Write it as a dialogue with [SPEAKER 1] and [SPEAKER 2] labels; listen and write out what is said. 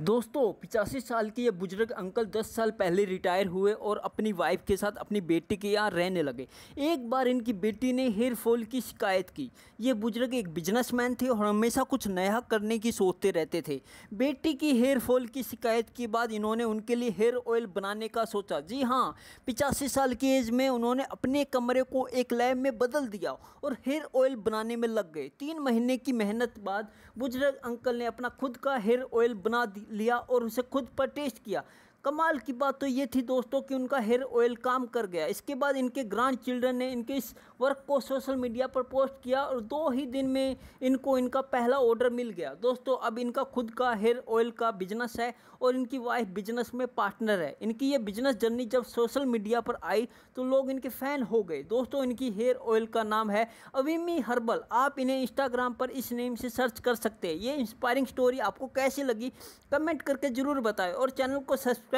[SPEAKER 1] दोस्तों पिचासी साल की ये बुजुर्ग अंकल 10 साल पहले रिटायर हुए और अपनी वाइफ के साथ अपनी बेटी के यहाँ रहने लगे एक बार इनकी बेटी ने हेयर फॉल की शिकायत की ये बुजुर्ग एक बिजनेसमैन थे और हमेशा कुछ नया करने की सोचते रहते थे बेटी की हेयर फॉल की शिकायत के बाद इन्होंने उनके लिए हेयर ऑयल बनाने का सोचा जी हाँ पिचासी साल की एज में उन्होंने अपने कमरे को एक लैब में बदल दिया और हेयर ऑयल बनाने में लग गए तीन महीने की मेहनत बाद बुजुर्ग अंकल ने अपना खुद का हेयर ऑयल बना दिया लिया और उसे खुद पर टेस्ट किया कमाल की बात तो ये थी दोस्तों कि उनका हेयर ऑयल काम कर गया इसके बाद इनके ग्रांड चिल्ड्रन ने इनके इस वर्क को सोशल मीडिया पर पोस्ट किया और दो ही दिन में इनको इनका पहला ऑर्डर मिल गया दोस्तों अब इनका खुद का हेयर ऑयल का बिजनेस है और इनकी वाइफ बिजनेस में पार्टनर है इनकी ये बिजनेस जर्नी जब सोशल मीडिया पर आई तो लोग इनके फ़ैन हो गए दोस्तों इनकी हेयर ऑयल का नाम है अवीमी हर्बल आप इन्हें इंस्टाग्राम पर इस नेम से सर्च कर सकते हैं ये इंस्पायरिंग स्टोरी आपको कैसी लगी कमेंट करके ज़रूर बताएं और चैनल को सब्सक्राइब